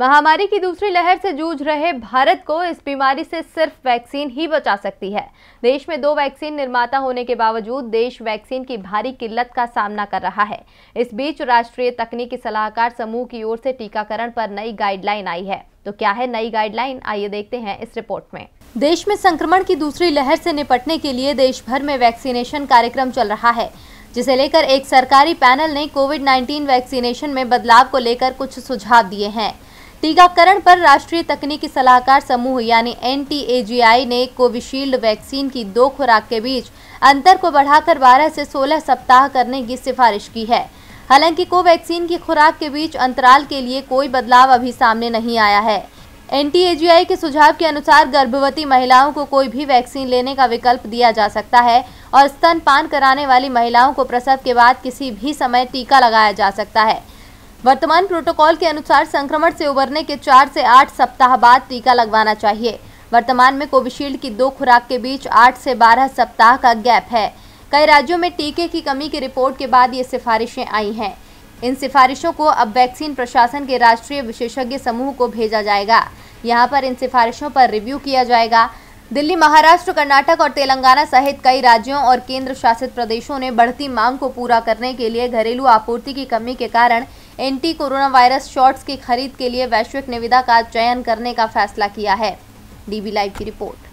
महामारी की दूसरी लहर से जूझ रहे भारत को इस बीमारी से सिर्फ वैक्सीन ही बचा सकती है देश में दो वैक्सीन निर्माता होने के बावजूद देश वैक्सीन की भारी किल्लत का सामना कर रहा है इस बीच राष्ट्रीय तकनीकी सलाहकार समूह की ओर से टीकाकरण पर नई गाइडलाइन आई है तो क्या है नई गाइडलाइन आइए देखते हैं इस रिपोर्ट में देश में संक्रमण की दूसरी लहर से निपटने के लिए देश भर में वैक्सीनेशन कार्यक्रम चल रहा है जिसे लेकर एक सरकारी पैनल ने कोविड 19 वैक्सीनेशन में बदलाव को लेकर कुछ सुझाव दिए हैं टीकाकरण पर राष्ट्रीय तकनीकी सलाहकार समूह यानी एन ने कोविशील्ड वैक्सीन की दो खुराक के बीच अंतर को बढ़ाकर 12 से 16 सप्ताह करने की सिफारिश की है हालांकि कोवैक्सीन की खुराक के बीच अंतराल के लिए कोई बदलाव अभी सामने नहीं आया है एन के सुझाव के अनुसार गर्भवती महिलाओं को कोई भी वैक्सीन लेने का विकल्प दिया जा सकता है और स्तनपान कराने वाली महिलाओं को प्रसव के बाद किसी भी समय टीका लगाया जा सकता है वर्तमान प्रोटोकॉल के अनुसार संक्रमण से उबरने के चार से आठ सप्ताह बाद टीका लगवाना चाहिए वर्तमान में कोविशील्ड की दो खुराक के बीच आठ से बारह सप्ताह का गैप है कई राज्यों में टीके की कमी की रिपोर्ट के बाद ये सिफारिशें आई हैं इन सिफारिशों को अब वैक्सीन प्रशासन के राष्ट्रीय विशेषज्ञ समूह को भेजा जाएगा यहाँ पर इन सिफारिशों पर रिव्यू किया जाएगा दिल्ली महाराष्ट्र कर्नाटक और तेलंगाना सहित कई राज्यों और केंद्र शासित प्रदेशों ने बढ़ती मांग को पूरा करने के लिए घरेलू आपूर्ति की कमी के कारण एंटी कोरोना वायरस शॉट्स की खरीद के लिए वैश्विक निविदा का चयन करने का फैसला किया है डीबी लाइव की रिपोर्ट